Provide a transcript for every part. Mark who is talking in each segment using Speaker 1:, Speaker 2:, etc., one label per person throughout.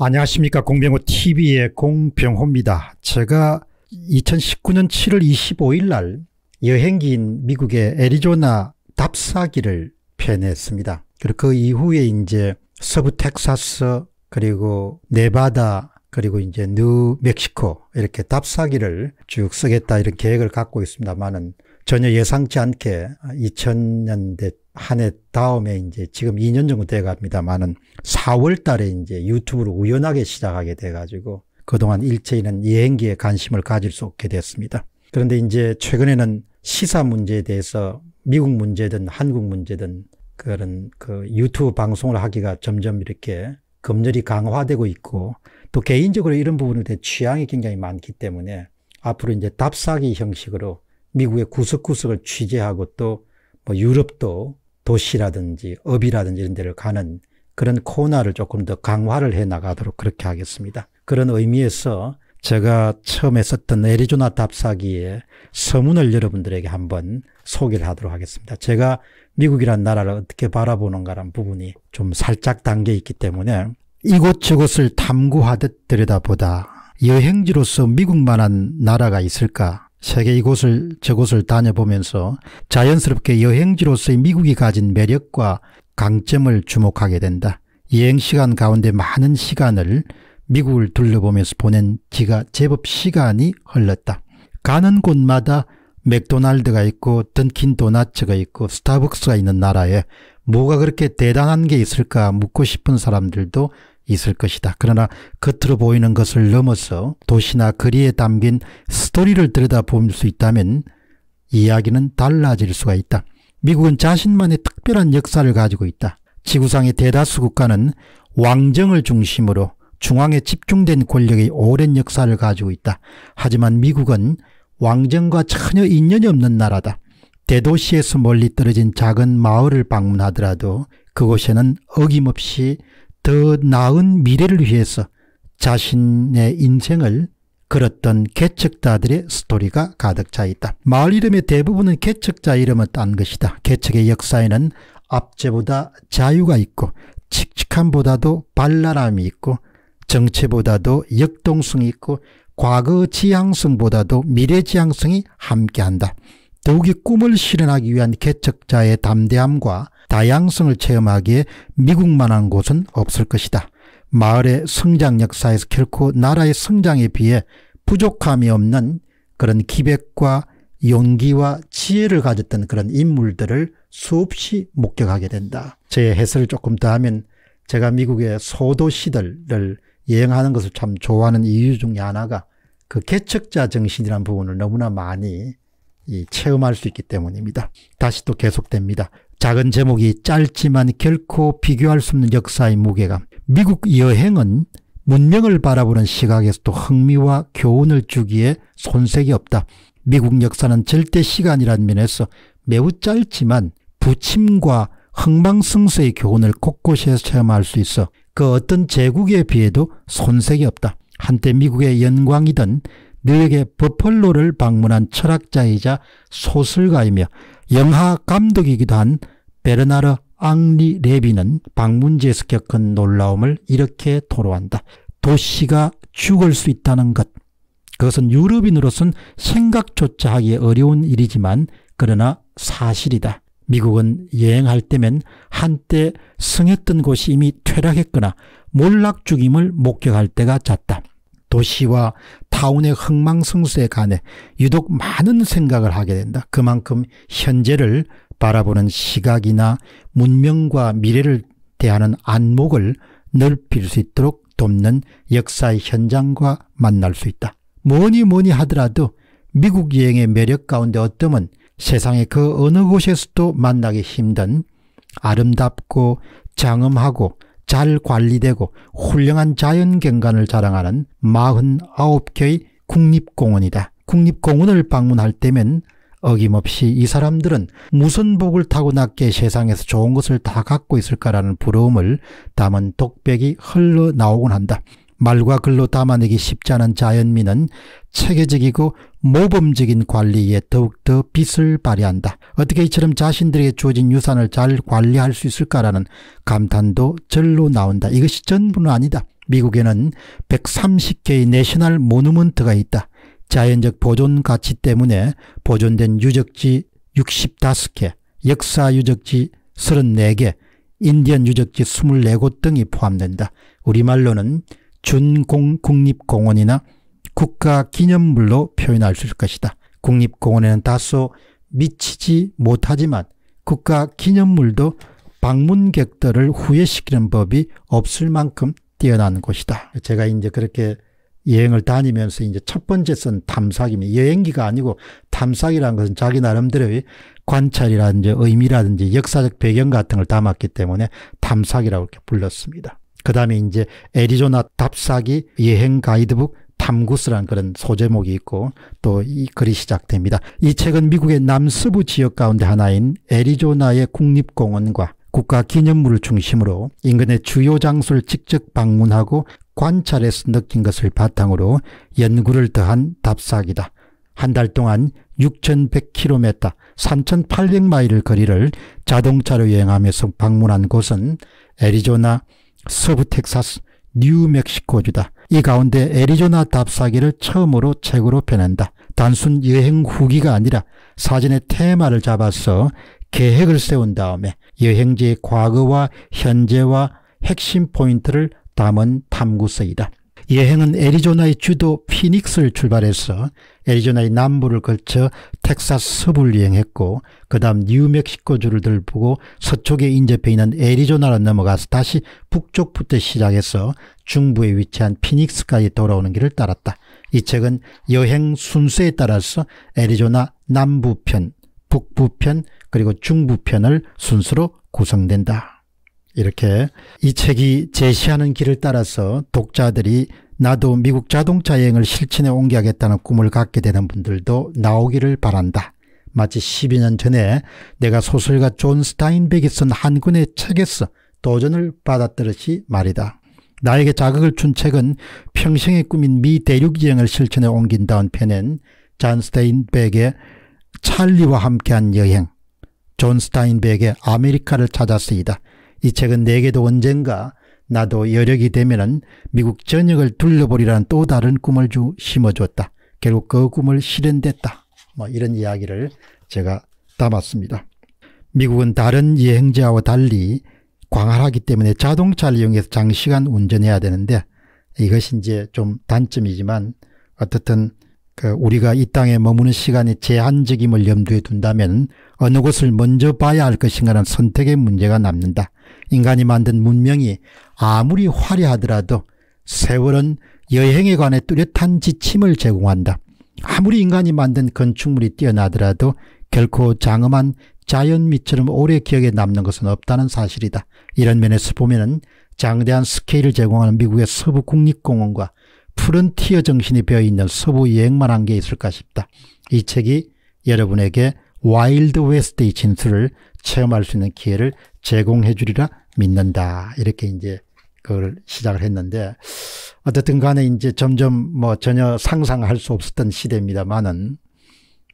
Speaker 1: 안녕하십니까 공병호 TV의 공병호입니다. 제가 2019년 7월 25일 날 여행기인 미국의 애리조나 답사기를 펴냈습니다. 그리고 그 이후에 이제 서부 텍사스 그리고 네바다 그리고 이제 뉴멕시코 이렇게 답사기를 쭉 쓰겠다 이런 계획을 갖고 있습니다만은 전혀 예상치 않게 2000년대 한해 다음에 이제 지금 2년 정도 돼 갑니다만은 4월 달에 이제 유튜브를 우연하게 시작하게 돼 가지고 그동안 일체인은 여행기에 관심을 가질 수 없게 됐습니다. 그런데 이제 최근에는 시사 문제에 대해서 미국 문제든 한국 문제든 그런 그 유튜브 방송을 하기가 점점 이렇게 검열이 강화되고 있고 또 개인적으로 이런 부분에 대해 취향이 굉장히 많기 때문에 앞으로 이제 답사기 형식으로 미국의 구석구석을 취재하고 또 뭐 유럽도 도시라든지 업이라든지 이런 데를 가는 그런 코너를 조금 더 강화를 해 나가도록 그렇게 하겠습니다. 그런 의미에서 제가 처음에 썼던 애리조나 답사기에 서문을 여러분들에게 한번 소개를 하도록 하겠습니다. 제가 미국이란 나라를 어떻게 바라보는가란 부분이 좀 살짝 담겨 있기 때문에 이곳저곳을 탐구하듯 들여다보다 여행지로서 미국만한 나라가 있을까 세계 이곳을 저곳을 다녀보면서 자연스럽게 여행지로서의 미국이 가진 매력과 강점을 주목하게 된다. 여행 시간 가운데 많은 시간을 미국을 둘러보면서 보낸 지가 제법 시간이 흘렀다. 가는 곳마다 맥도날드가 있고 던킨 도나츠가 있고 스타벅스가 있는 나라에 뭐가 그렇게 대단한 게 있을까 묻고 싶은 사람들도 있을 것이다. 그러나 겉으로 보이는 것을 넘어서 도시나 거리에 담긴 스토리를 들여다볼 수 있다면 이야기는 달라질 수가 있다. 미국은 자신만의 특별한 역사를 가지고 있다. 지구상의 대다수 국가는 왕정을 중심으로 중앙에 집중된 권력의 오랜 역사를 가지고 있다. 하지만 미국은 왕정과 전혀 인연이 없는 나라다. 대도시에서 멀리 떨어진 작은 마을을 방문하더라도 그곳에는 어김없이 더 나은 미래를 위해서 자신의 인생을 걸었던 개척자들의 스토리가 가득 차 있다. 마을 이름의 대부분은 개척자 이름을 딴 것이다. 개척의 역사에는 압제보다 자유가 있고 칙칙함보다도 발랄함이 있고 정체보다도 역동성이 있고 과거 지향성보다도 미래 지향성이 함께한다. 더욱이 꿈을 실현하기 위한 개척자의 담대함과 다양성을 체험하기에 미국만한 곳은 없을 것이다. 마을의 성장 역사에서 결코 나라의 성장에 비해 부족함이 없는 그런 기백과 용기와 지혜를 가졌던 그런 인물들을 수없이 목격하게 된다. 제 해설을 조금 더 하면 제가 미국의 소도시들을 여행하는 것을 참 좋아하는 이유 중에 하나가 그 개척자 정신이라는 부분을 너무나 많이 이 체험할 수 있기 때문입니다. 다시 또 계속됩니다. 작은 제목이 짧지만 결코 비교할 수 없는 역사의 무게감. 미국 여행은 문명을 바라보는 시각에서도 흥미와 교훈을 주기에 손색이 없다. 미국 역사는 절대 시간이란 면에서 매우 짧지만 부침과 흥망성쇠의 교훈을 곳곳에서 체험할 수 있어 그 어떤 제국에 비해도 손색이 없다. 한때 미국의 연광이던 뉴욕의 버펄로를 방문한 철학자이자 소설가이며 영화 감독이기도 한 베르나르 앙리 레비는 방문지에서 겪은 놀라움을 이렇게 토로한다. 도시가 죽을 수 있다는 것. 그것은 유럽인으로선 생각조차 하기 어려운 일이지만 그러나 사실이다. 미국은 여행할 때면 한때 승했던 곳이 이미 퇴락했거나 몰락 죽임을 목격할 때가 잦다. 도시와 타운의 흥망성쇠에 관해 유독 많은 생각을 하게 된다. 그만큼 현재를 바라보는 시각이나 문명과 미래를 대하는 안목을 넓힐 수 있도록 돕는 역사의 현장과 만날 수 있다. 뭐니 뭐니 하더라도 미국 여행의 매력 가운데 어쩌은 세상의 그 어느 곳에서도 만나기 힘든 아름답고 장엄하고 잘 관리되고 훌륭한 자연경관을 자랑하는 49개의 국립공원이다. 국립공원을 방문할 때면 어김없이 이 사람들은 무슨 복을 타고났기 세상에서 좋은 것을 다 갖고 있을까라는 부러움을 담은 독백이 흘러나오곤 한다. 말과 글로 담아내기 쉽지 않은 자연미는 체계적이고 모범적인 관리에 더욱더 빛을 발휘한다. 어떻게 이처럼 자신들에게 주어진 유산을 잘 관리할 수 있을까라는 감탄도 절로 나온다. 이것이 전부는 아니다. 미국에는 130개의 내셔널 모누먼트가 있다. 자연적 보존 가치 때문에 보존된 유적지 65개, 역사 유적지 34개, 인디언 유적지 24곳 등이 포함된다. 우리말로는 준공국립공원이나 국가기념물로 표현할 수 있을 것이다. 국립공원에는 다소 미치지 못하지만 국가기념물도 방문객들을 후회시키는 법이 없을 만큼 뛰어난 곳이다. 제가 이제 그렇게 여행을 다니면서 이제 첫 번째 쓴 탐사기입니다. 여행기가 아니고 탐사기라는 것은 자기 나름대로의 관찰이라든지 의미라든지 역사적 배경 같은 걸 담았기 때문에 탐사기라고 이렇게 불렀습니다. 그 다음에 이제 애리조나 답사기 여행 가이드북 탐구스라는 그런 소제목이 있고 또 이 글이 시작됩니다. 이 책은 미국의 남서부 지역 가운데 하나인 애리조나의 국립공원과 국가 기념물을 중심으로 인근의 주요 장소를 직접 방문하고 관찰해서 느낀 것을 바탕으로 연구를 더한 답사기다. 한 달 동안 6,100km, 3 8 0 0마일 거리를 자동차로 여행하면서 방문한 곳은 애리조나 서부 텍사스, 뉴멕시코주다. 이 가운데 애리조나 답사기를 처음으로 책으로 펴낸다. 단순 여행 후기가 아니라 사진의 테마를 잡아서 계획을 세운 다음에 여행지의 과거와 현재와 핵심 포인트를 담은 탐구서이다. 여행은 애리조나의 주도 피닉스를 출발해서 애리조나의 남부를 걸쳐 텍사스 서부를 여행했고 그 다음 뉴멕시코주를 들보고 서쪽에 인접해 있는 애리조나로 넘어가서 다시 북쪽부터 시작해서 중부에 위치한 피닉스까지 돌아오는 길을 따랐다. 이 책은 여행 순서에 따라서 애리조나 남부편, 북부편, 그리고 중부편을 순서로 구성된다. 이렇게 이 책이 제시하는 길을 따라서 독자들이 나도 미국 자동차 여행을 실천해 옮겨야겠다는 꿈을 갖게 되는 분들도 나오기를 바란다. 마치 12년 전에 내가 소설가 존 스타인백이 쓴한군의 책에서 도전을 받았듯이 말이다. 나에게 자극을 준 책은 평생의 꿈인 미 대륙 여행을 실천해 옮긴다운 편엔 잔 스타인백의 찰리와 함께한 여행, 존 스타인백의 아메리카를 찾았습니다. 이 책은 내게도 언젠가 나도 여력이 되면은 미국 전역을 둘러보리라는 또 다른 꿈을 주, 심어줬다. 결국 그 꿈을 실현됐다. 뭐 이런 이야기를 제가 담았습니다. 미국은 다른 여행자와 달리 광활하기 때문에 자동차를 이용해서 장시간 운전해야 되는데 이것이 이제 좀 단점이지만 어떻든 그 우리가 이 땅에 머무는 시간이 제한적임을 염두에 둔다면 어느 곳을 먼저 봐야 할 것인가라는 선택의 문제가 남는다. 인간이 만든 문명이 아무리 화려하더라도 세월은 여행에 관해 뚜렷한 지침을 제공한다. 아무리 인간이 만든 건축물이 뛰어나더라도 결코 장엄한 자연미처럼 오래 기억에 남는 것은 없다는 사실이다. 이런 면에서 보면 은 장대한 스케일을 제공하는 미국의 서부국립공원과 프런티어 정신이 배어있는 서부 여행만 한 게 있을까 싶다. 이 책이 여러분에게 와일드 웨스트의 진술을 체험할 수 있는 기회를 제공해 주리라 믿는다. 이렇게 이제 그걸 시작을 했는데 어쨌든 간에 이제 점점 뭐 전혀 상상할 수 없었던 시대입니다만은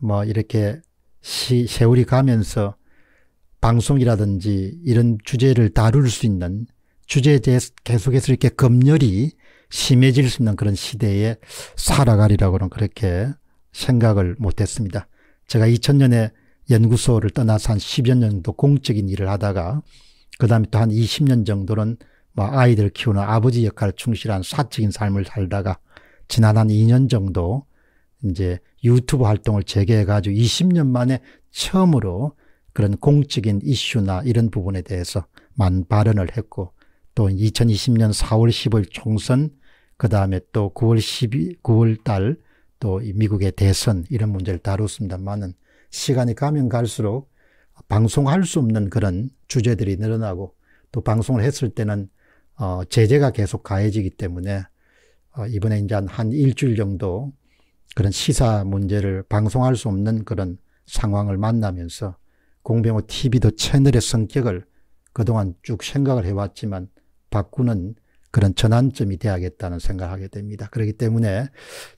Speaker 1: 뭐 이렇게 시, 세월이 가면서 방송이라든지 이런 주제를 다룰 수 있는 주제에 대해서 계속해서 이렇게 검열이 심해질 수 있는 그런 시대에 살아가리라고는 그렇게 생각을 못했습니다. 제가 2000년에 연구소를 떠나서 한 10여 년도 공적인 일을 하다가 그 다음에 또 한 20년 정도는 뭐 아이들 키우는 아버지 역할을 충실한 사적인 삶을 살다가 지난 한 2년 정도 이제 유튜브 활동을 재개해가지고 20년 만에 처음으로 그런 공적인 이슈나 이런 부분에 대해서 만 발언을 했고 또 2020년 4월 10일 총선 그 다음에 또 9월 12, 9월 달 또이 미국의 대선 이런 문제를 다뤘습니다만은 시간이 가면 갈수록 방송할 수 없는 그런 주제들이 늘어나고 또 방송을 했을 때는 어, 제재가 계속 가해지기 때문에 어, 이번에 이제 한 일주일 정도 그런 시사 문제를 방송할 수 없는 그런 상황을 만나면서 공병호 TV도 채널의 성격을 그동안 쭉 생각을 해왔지만 바꾸는 그런 전환점이 돼야겠다는 생각하게 을 됩니다. 그렇기 때문에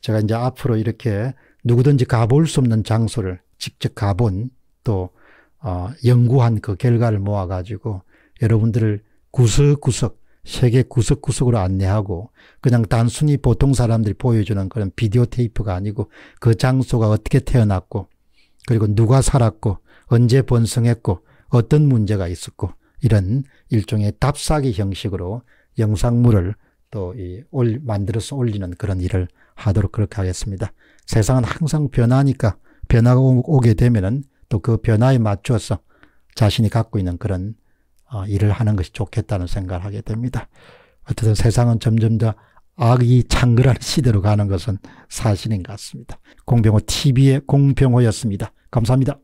Speaker 1: 제가 이제 앞으로 이렇게 누구든지 가볼 수 없는 장소를 직접 가본 또 어, 연구한 그 결과를 모아가지고 여러분들을 구석구석 세계 구석구석으로 안내하고 그냥 단순히 보통 사람들이 보여주는 그런 비디오 테이프가 아니고 그 장소가 어떻게 태어났고 그리고 누가 살았고 언제 번성했고 어떤 문제가 있었고 이런 일종의 답사기 형식으로 영상물을 또이 만들어서 올리는 그런 일을 하도록 그렇게 하겠습니다. 세상은 항상 변화니까 변화가 오게 되면은 또 그 변화에 맞추서 자신이 갖고 있는 그런 어, 일을 하는 것이 좋겠다는 생각을 하게 됩니다. 어쨌든 세상은 점점 더 악이 창궐하 시대로 가는 것은 사실인 것 같습니다. 공병호 TV의 공병호였습니다. 감사합니다.